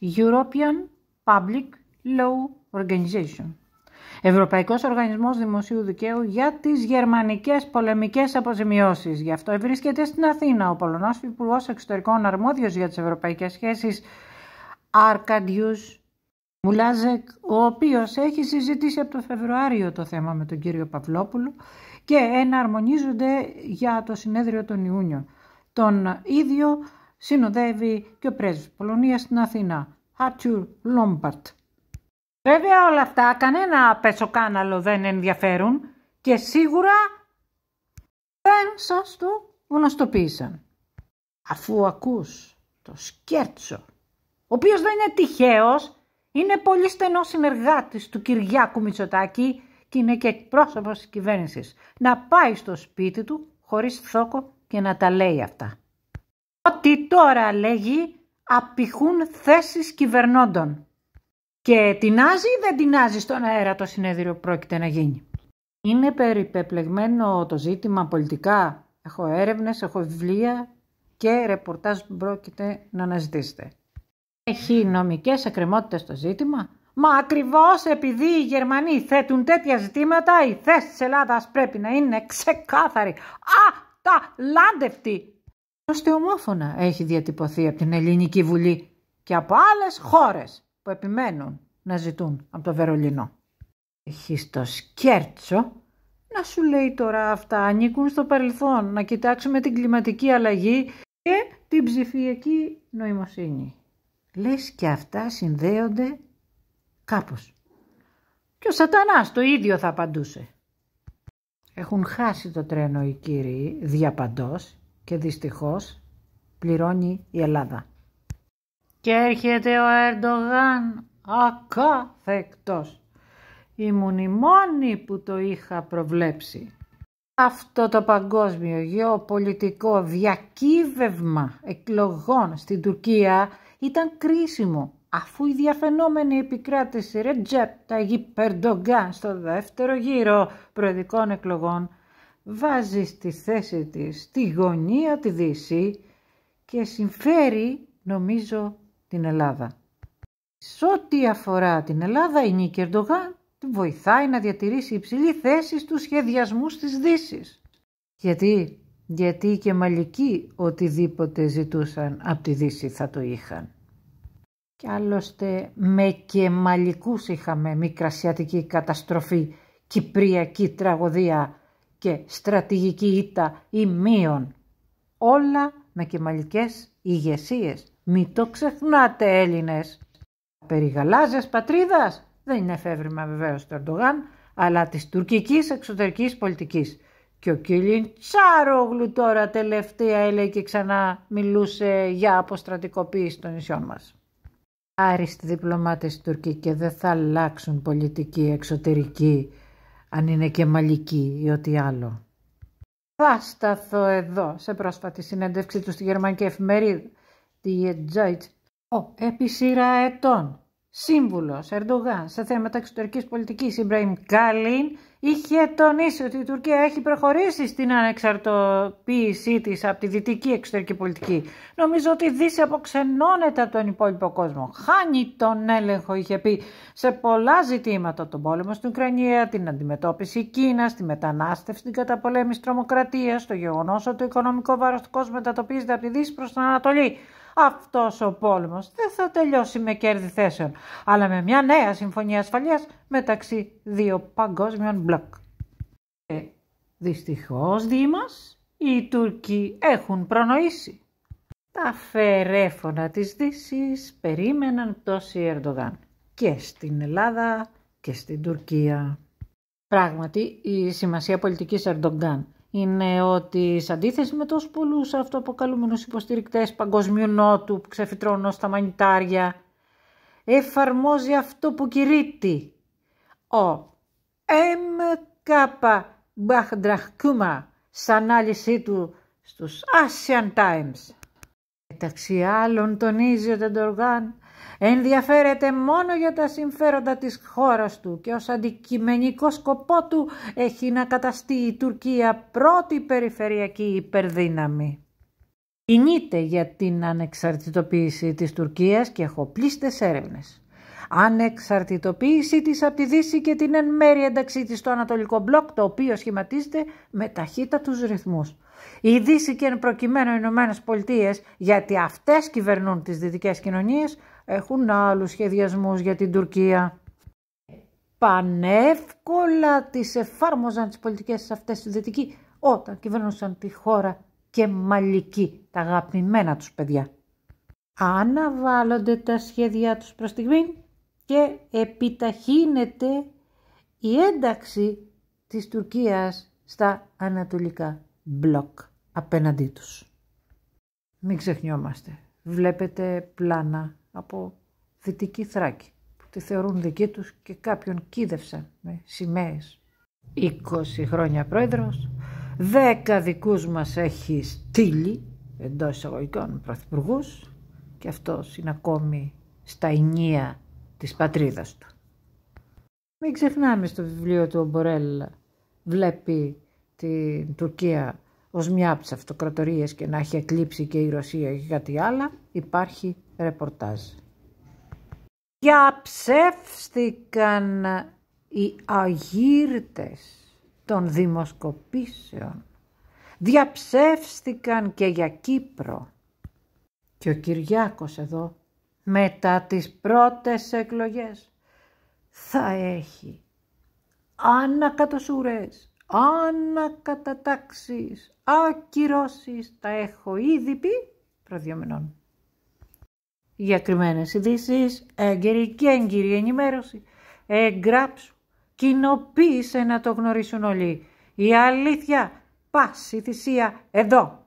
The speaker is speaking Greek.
European Public Law Organization. Ευρωπαϊκός Οργανισμός Δημοσίου Δικαίου για τις γερμανικές πολεμικές αποζημιώσεις. Γι' αυτό βρίσκεται στην Αθήνα ο Πολωνός Υπουργός Εξωτερικών Αρμόδιος για τις Ευρωπαϊκές Σχέσεις Αρκαντιούς Μουλάζεκ, ο οποίος έχει συζητήσει από το Φεβρουάριο το θέμα με τον κύριο Παυλόπουλο και εναρμονίζονται για το συνέδριο τον Ιούνιο. Τον ίδιο συνοδεύει και ο πρέσβης Πολωνίας στην Αθήνα, Άρτσουρ Λόμπαρτ. Βέβαια όλα αυτά κανένα πετσοκάναλο δεν ενδιαφέρουν και σίγουρα δεν σας το γνωστοποίησαν. Αφού ακούς το σκέρτσο, ο οποίος δεν είναι τυχαίος, είναι πολύ στενο συνεργάτης του Κυριάκου Μητσοτάκη και είναι και εκπρόσωπος της κυβέρνησης, να πάει στο σπίτι του χωρίς θόκο και να τα λέει αυτά ότι τώρα λέγει απηχούν θέσεις κυβερνώντων. Και τεινάζει ή δεν τεινάζει στον αέρα το συνέδριο που πρόκειται να γίνει. Είναι περιπεπλεγμένο το ζήτημα πολιτικά. Έχω έρευνες, έχω βιβλία και ρεπορτάζ που πρόκειται να αναζητήσετε. Έχει νομικές ακρεμότητες το ζήτημα. Μα ακριβώς επειδή οι Γερμανοί θέτουν τέτοια ζητήματα, η θέση της Ελλάδας πρέπει να είναι ξεκάθαρη. Α, τα λάντευτη ομόφωνα έχει διατυπωθεί από την Ελληνική Βουλή και από άλλες χώρες που επιμένουν να ζητούν από το Βερολίνο. Έχεις το σκέρτσο να σου λέει τώρα αυτά ανήκουν στο παρελθόν, να κοιτάξουμε την κλιματική αλλαγή και την ψηφιακή νοημοσύνη. Λες και αυτά συνδέονται κάπως. Και ο σατανάς το ίδιο θα απαντούσε. Έχουν χάσει το τρένο οι κύριοι διαπαντός και δυστυχώς πληρώνει η Ελλάδα. Και έρχεται ο Ερντογάν ακάθεκτος. Ήμουν η μόνη που το είχα προβλέψει. Αυτό το παγκόσμιο γεωπολιτικό διακύβευμα εκλογών στην Τουρκία ήταν κρίσιμο αφού η διαφαινόμενη επικράτηση Ρετζέπ Ταγί Περντογκάν στο δεύτερο γύρο προεδρικών εκλογών βάζει στη θέση της τη γωνία τη Δύση και συμφέρει νομίζω την Ελλάδα. Σε ό,τι αφορά την Ελλάδα η Νίκη Ερντογάν βοηθάει να διατηρήσει υψηλή θέση στους σχεδιασμούς της δύσης. Γιατί, γιατί και οτιδήποτε ζητούσαν από τη Δύση θα το είχαν. Κι άλλωστε με και μαλλικούς είχαμε μικρασιατική καταστροφή, κυπριακή τραγωδία και στρατηγική ήττα μείον. Όλα με κεμαλικές ηγεσίε. Μην το ξεχνάτε Έλληνες. Περί γαλάζιας πατρίδας δεν είναι εφεύρημα βεβαίως του Ερντογάν, αλλά της τουρκικής εξωτερικής πολιτικής. Και ο Τσάρογλου τώρα τελευταία έλεγε και ξανά μιλούσε για αποστρατικοποίηση των νησιών μας. Άριστοι διπλωμάτες Τουρκοί και δεν θα αλλάξουν πολιτική εξωτερική αν είναι και μαλλική ή ό,τι άλλο. Θα σταθώ εδώ σε πρόσφατη συνέντευξη του στη γερμανική εφημερίδα, τη Zeit, ο επί σειρά ετών σύμβουλος Ερντογάν σε θέματα εξωτερικής πολιτικής Ιμπραήμ Κάλιν είχε τονίσει ότι η Τουρκία έχει προχωρήσει στην ανεξαρτοποίησή της από τη δυτική εξωτερική πολιτική. Νομίζω ότι η Δύση αποξενώνεται από τον υπόλοιπο κόσμο. Χάνει τον έλεγχο, είχε πει, σε πολλά ζητήματα. Τον πόλεμο στην Ουκρανία, την αντιμετώπιση Κίνας, τη μετανάστευση, την καταπολέμηση τρομοκρατίας, το γεγονός ότι το οικονομικό βάρος του κόσμου μετατοπίζεται από τη Δύση προς την Ανατολή αυτός ο πόλεμος δεν θα τελειώσει με κέρδη θέσεων, αλλά με μια νέα συμφωνία ασφαλείας μεταξύ δύο παγκόσμιων μπλοκ. Και ε, δυστυχώς, Δήμας, οι Τούρκοι έχουν προνοήσει. Τα φερέφωνα της δύσης περίμεναν πτώση Ερντογάν και στην Ελλάδα και στην Τουρκία. Πράγματι, η σημασία πολιτικής Ερντογκάν είναι ότι σε αντίθεση με τόσους πολλούς αυτοαποκαλούμενους υποστηρικτές παγκοσμίου νότου που ξεφυτρώνουν στα μανιτάρια, εφαρμόζει αυτό που κηρύττει. Ο M.K. Μπαχντραχκούμα σ' ανάλυση του στους Asian Times. Μεταξύ άλλων τονίζει ο Τεντοργάν Ενδιαφέρεται μόνο για τα συμφέροντα της χώρας του και ως αντικειμενικό σκοπό του έχει να καταστεί η Τουρκία πρώτη περιφερειακή υπερδύναμη. Κινείται για την ανεξαρτητοποίηση της Τουρκίας και έχω πλήστες έρευνες. Ανεξαρτητοποίηση της από τη Δύση και την εν μέρη ένταξή της στο Ανατολικό Μπλοκ, το οποίο σχηματίζεται με ταχύτατους ρυθμούς. Η Δύση και προκειμένου οι Ηνωμένες Πολιτείες, γιατί αυτές κυβερνούν τις δυτικές κοινωνίες, έχουν άλλους σχεδιασμούς για την Τουρκία. Πανεύκολα τις εφάρμοζαν τις πολιτικές αυτές οι δυτικοί όταν κυβερνούσαν τη χώρα και μαλλικοί τα αγαπημένα τους παιδιά. Αναβάλλονται τα σχέδιά τους προς στιγμή και επιταχύνεται η ένταξη της Τουρκίας στα ανατολικά μπλοκ απέναντί τους. Μην ξεχνιόμαστε. Βλέπετε πλάνα από δυτική Θράκη που τη θεωρούν δική τους και κάποιον κίδευσαν με σημαίες. 20 χρόνια πρόεδρος, 10 δικούς μας έχει στείλει εντός εισαγωγικών πρωθυπουργούς και αυτός είναι ακόμη στα ενία της πατρίδας του. Μην ξεχνάμε στο βιβλίο του ο Μπορέλ βλέπει την Τουρκία ως μια από τις αυτοκρατορίες και να έχει εκλείψει και η Ρωσία και κάτι άλλο, υπάρχει ρεπορτάζ. Διαψεύστηκαν οι αγύρτες των δημοσκοπήσεων. Διαψεύστηκαν και για Κύπρο. Και ο Κυριάκος εδώ, μετά τις πρώτες εκλογές, θα έχει ανακατοσουρές ανακατατάξεις, ακυρώσεις, τα έχω ήδη πει προδιομενών. Για κρυμμένες ειδήσεις, έγκαιρη και έγκυρη ενημέρωση, εγγράψου, κοινοποίησε να το γνωρίσουν όλοι. Η αλήθεια, πάση θυσία, εδώ.